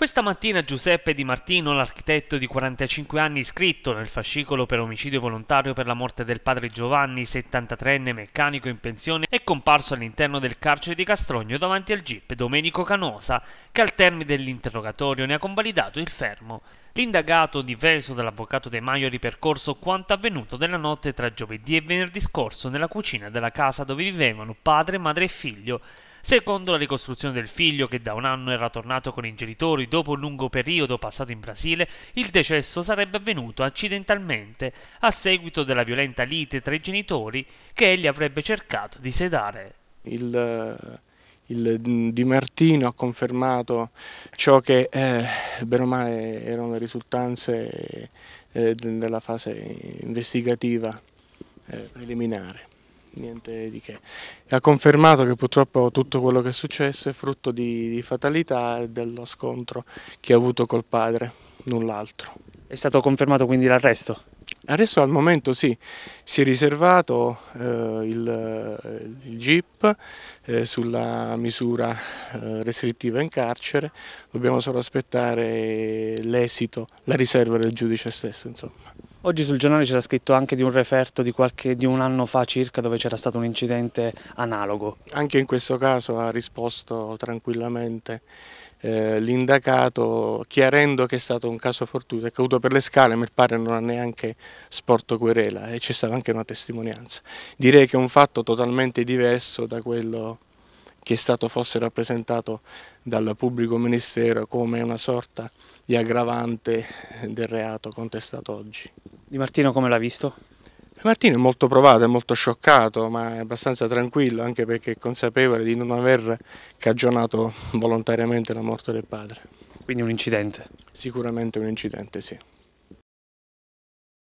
Questa mattina Giuseppe Di Martino, l'architetto di 45 anni iscritto nel fascicolo per omicidio volontario per la morte del padre Giovanni, 73enne meccanico in pensione, è comparso all'interno del carcere di Castrogno davanti al GIP Domenico Canosa, che al termine dell'interrogatorio ne ha convalidato il fermo. L'indagato, diverso dall'avvocato De Maio, ha ripercorso quanto avvenuto nella notte tra giovedì e venerdì scorso nella cucina della casa dove vivevano padre, madre e figlio. Secondo la ricostruzione del figlio, che da un anno era tornato con i genitori dopo un lungo periodo passato in Brasile, il decesso sarebbe avvenuto accidentalmente a seguito della violenta lite tra i genitori che egli avrebbe cercato di sedare. Il, il mm, Di Martino ha confermato ciò che eh, bene o male erano le risultanze eh, della fase investigativa eh, preliminare niente di che. Ha confermato che purtroppo tutto quello che è successo è frutto di, di fatalità e dello scontro che ha avuto col padre, null'altro. È stato confermato quindi l'arresto? Adesso al momento sì, si è riservato eh, il, il GIP eh, sulla misura eh, restrittiva in carcere, dobbiamo solo aspettare l'esito, la riserva del giudice stesso insomma. Oggi sul giornale c'era scritto anche di un referto di, qualche, di un anno fa circa dove c'era stato un incidente analogo. Anche in questo caso ha risposto tranquillamente eh, l'indacato chiarendo che è stato un caso fortuito, è caduto per le scale, mi pare non ha neanche sporto querela e c'è stata anche una testimonianza. Direi che è un fatto totalmente diverso da quello che è stato fosse rappresentato dal pubblico ministero come una sorta di aggravante eh, del reato contestato oggi. Di Martino come l'ha visto? Martino è molto provato, è molto scioccato, ma è abbastanza tranquillo, anche perché è consapevole di non aver cagionato volontariamente la morte del padre. Quindi un incidente? Sicuramente un incidente, sì.